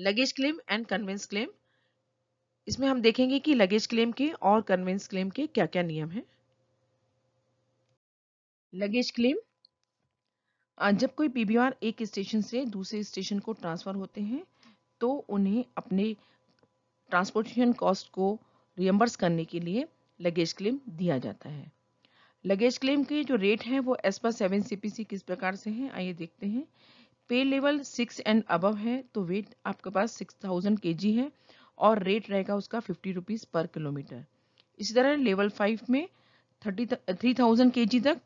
luggage claim and conveyance claim इसमें हम देखेंगे कि लगेज क्लेम के और कन्वेंस क्लेम के क्या क्या नियम हैं लगेज क्लेम जब कोई पीबीआर एक स्टेशन से दूसरे स्टेशन को ट्रांसफ़र होते हैं तो उन्हें अपने ट्रांसपोर्टेशन कॉस्ट को रियम्बर्स करने के लिए लगेज क्लेम दिया जाता है लगेज क्लेम के जो रेट हैं वो एस पर सेवन सी किस प्रकार से हैं आइए देखते हैं पे लेवल सिक्स एंड अबव है तो वेट आपके पास सिक्स थाउजेंड के जी है और रेट रहेगा उसका फिफ्टी रुपीज़ पर किलोमीटर इसी तरह लेवल फाइव में thirty three thousand K G तक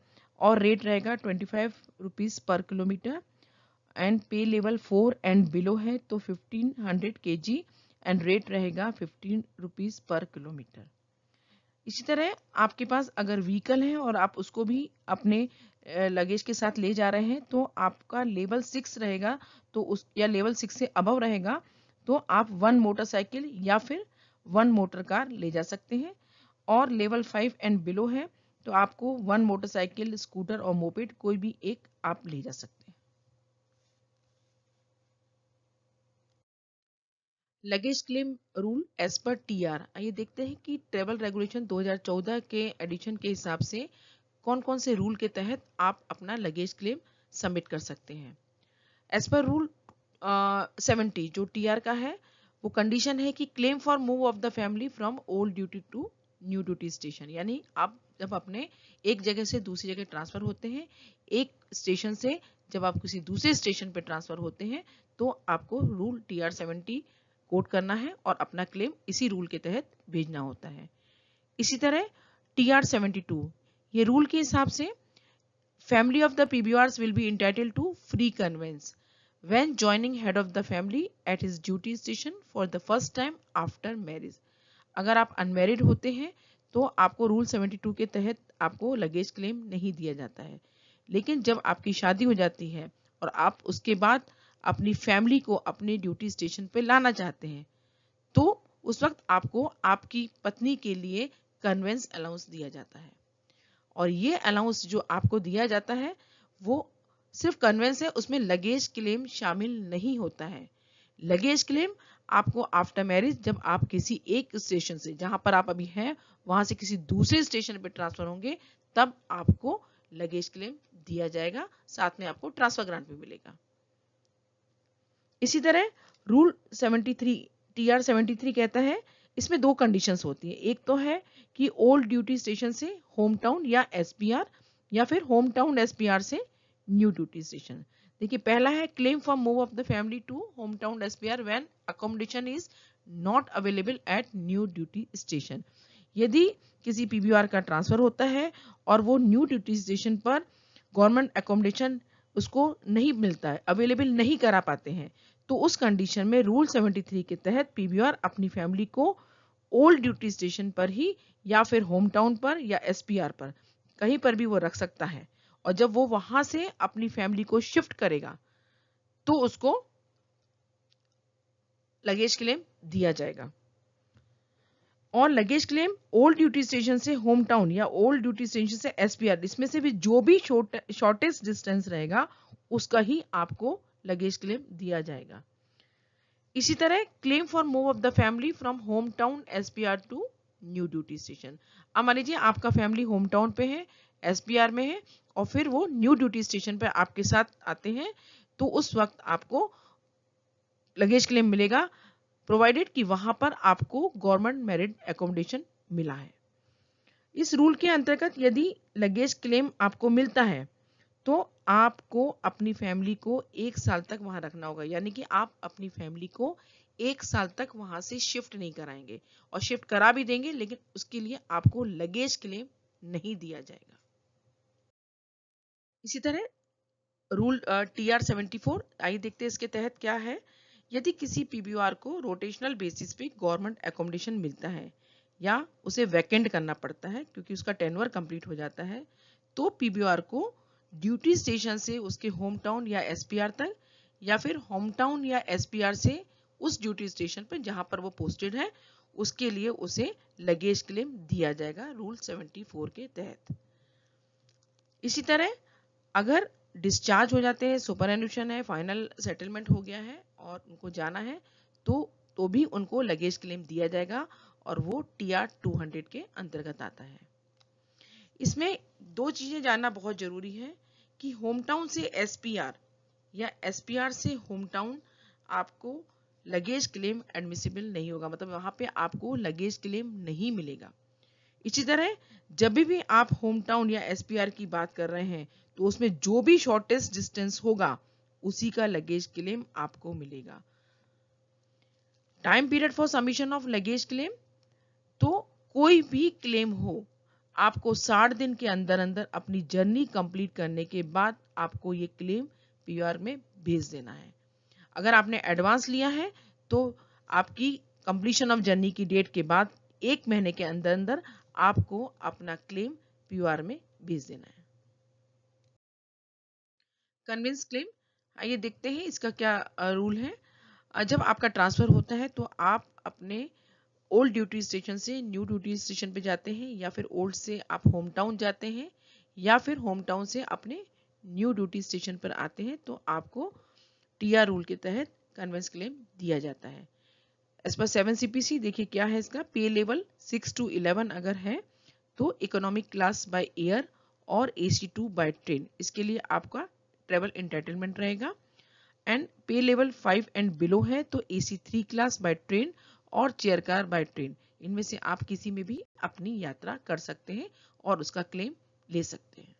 और रेट रहेगा twenty five rupees per kilometre and pay level four and below है तो fifteen hundred K G and rate रहेगा फिफ्टीन रुपीज़ पर किलोमीटर इसी तरह आपके पास अगर व्हीकल है और आप उसको भी अपने लगेज के साथ ले जा रहे हैं तो आपका लेवल सिक्स रहेगा तो उस या लेवल सिक्स से अबव रहेगा तो आप वन मोटरसाइकिल या फिर वन मोटर कार ले जा सकते हैं और लेवल फाइव एंड बिलो है तो आपको वन मोटरसाइकिल स्कूटर और मोपेड कोई भी एक आप ले जा सकते हैं luggage claim rule as per T R आइए देखते हैं कि ट्रेवल रेगुलेशन 2014 के एडिशन के हिसाब से कौन कौन से रूल के तहत आप अपना लगेज क्लेम सबमिट कर सकते हैं एज पर रूल सेवेंटी जो आर का है वो कंडीशन है कि claim for move of the family from old duty to new duty station यानी आप जब अपने एक जगह से दूसरी जगह ट्रांसफर होते हैं एक स्टेशन से जब आप किसी दूसरे स्टेशन पर ट्रांसफर होते हैं तो आपको rule T R seventy report करना है और अपना क्लेम इसी रूल के तहत भेजना होता है इसी तरह टी आर ये रूल के हिसाब से family of the P B R will be entitled to free conveyance when joining head of the family at his duty station for the first time after marriage अगर आप unmarried होते हैं तो आपको रूल 72 के तहत आपको लगेज क्लेम नहीं दिया जाता है लेकिन जब आपकी शादी हो जाती है और आप उसके बाद अपनी फैमिली को अपने ड्यूटी स्टेशन पे लाना चाहते हैं तो उस वक्त आपको आपकी पत्नी के लिए कन्वेंस अलाउंस दिया जाता है और ये अलाउंस जो आपको दिया जाता है वो सिर्फ कन्वेंस है उसमें लगेज क्लेम शामिल नहीं होता है लगेज क्लेम आपको आफ्टर मैरिज जब आप किसी एक स्टेशन से जहां पर आप अभी हैं वहां से किसी दूसरे स्टेशन पर ट्रांसफर होंगे तब आपको लगेज क्लेम दिया जाएगा साथ में आपको ट्रांसफर ग्रांट भी मिलेगा इसी तरह रूल 73 टीआर 73 कहता है इसमें दो कंडीशंस होती है एक तो है कि ओल्ड ड्यूटी स्टेशन से होम टाउन या एसपीआर या फिर होम टाउन एसपीआर से न्यू ड्यूटी स्टेशन देखिए पहला है claim for move of the family to home town SPR when accommodation is not available at new duty station यदि किसी पीबीआर का ट्रांसफर होता है और वो न्यू ड्यूटी स्टेशन पर गवर्नमेंट अकोमोडेशन उसको नहीं मिलता है अवेलेबल नहीं करा पाते हैं तो उस कंडीशन में रूल 73 के तहत पीबीआर अपनी फैमिली को ओल्ड ड्यूटी स्टेशन पर ही या फिर होम टाउन पर या एसपीआर पर कहीं पर भी वो रख सकता है और जब वो वहां से अपनी फैमिली को शिफ्ट करेगा तो उसको लगेज क्लेम दिया जाएगा और luggage claim old duty station से होम टाउन या ओल्ड ड्यूटी स्टेशन से एसपीआर इसमें से भी जो भी शॉर्टेस्ट डिस्टेंस रहेगा उसका ही आपको लगेज क्लेम दिया जाएगा इसी तरह claim for move of the family from home town S to new duty station अब मान लीजिए आपका फैमिली होम टाउन पे है एस में है और फिर वो न्यू ड्यूटी स्टेशन पे आपके साथ आते हैं तो उस वक्त आपको लगेज क्लेम मिलेगा प्रोवाइडेड कि वहां पर आपको गवर्नमेंट मेरिट एकोमोडेशन मिला है इस रूल के अंतर्गत यदि लगेज क्लेम आपको मिलता है तो आपको अपनी फैमिली को एक साल तक वहां रखना होगा यानी कि आप अपनी फैमिली को एक साल तक वहां से शिफ्ट नहीं कराएंगे और शिफ्ट करा भी देंगे लेकिन उसके लिए आपको लगेज क्लेम नहीं दिया जाएगा इसी तरह rule T R seventy four आइए देखते हैं इसके तहत क्या है यदि किसी पीबीआर को रोटेशनल बेसिस पे गवर्नमेंट एकोमोडेशन मिलता है या उसे वैकेंड करना पड़ता है क्योंकि उसका टेनवर कंप्लीट हो जाता है तो पीबीआर को ड्यूटी स्टेशन से उसके होम टाउन या एसपीआर तक या फिर होम टाउन या एसपीआर से उस ड्यूटी स्टेशन पर जहां पर वो पोस्टेड है उसके लिए उसे लगेज क्लेम दिया जाएगा रूल 74 के तहत इसी तरह अगर डिस्चार्ज हो जाते हैं सुपर एनुशन है फाइनल सेटलमेंट हो गया है और उनको जाना है तो तो भी उनको लगेज क्लेम दिया जाएगा और वो टी आर टू के अंतर्गत आता है इसमें दो चीज़ें जानना बहुत ज़रूरी है कि होमटाउन से एसपीआर या एसपीआर से होमटाउन आपको लगेज क्लेम एडमिसिबल नहीं होगा मतलब वहां पे आपको लगेज क्लेम नहीं मिलेगा इसी तरह जब भी आप होम टाउन या एसपीआर की बात कर रहे हैं तो उसमें जो भी शॉर्टेस्ट डिस्टेंस होगा उसी का लगेज क्लेम आपको मिलेगा time period for submission of luggage claim तो कोई भी क्लेम हो आपको साठ दिन के अंदर अंदर अपनी जर्नी कंप्लीट करने के बाद आपको ये क्लेम पीआर में भेज देना है अगर आपने एडवांस लिया है तो आपकी कंप्लीशन ऑफ जर्नी की डेट के बाद एक महीने के अंदर अंदर आपको अपना क्लेम पीआर में भेज देना है कन्विंस क्लेम आइए देखते हैं इसका क्या रूल है जब आपका ट्रांसफर होता है तो आप अपने ओल्ड ड्यूटी स्टेशन से न्यू ड्यूटी स्टेशन पे जाते हैं या फिर ओल्ड से आप होम टाउन जाते हैं या फिर होम टाउन से अपने न्यू ड्यूटी स्टेशन पर आते हैं तो आपको टी रूल के तहत कन्वेंस क्लेम दिया जाता है एज पर सेवन सी देखिए क्या है इसका पे लेवल सिक्स टू इलेवन अगर है तो इकोनॉमिक क्लास बाय एयर और A C two by train इसके लिए आपका ट्रेवल इंटरटेनमेंट रहेगा and pay level five and below है तो A C three class by train और चेयरकार बाय ट्रेन इनमें से आप किसी में भी अपनी यात्रा कर सकते हैं और उसका क्लेम ले सकते हैं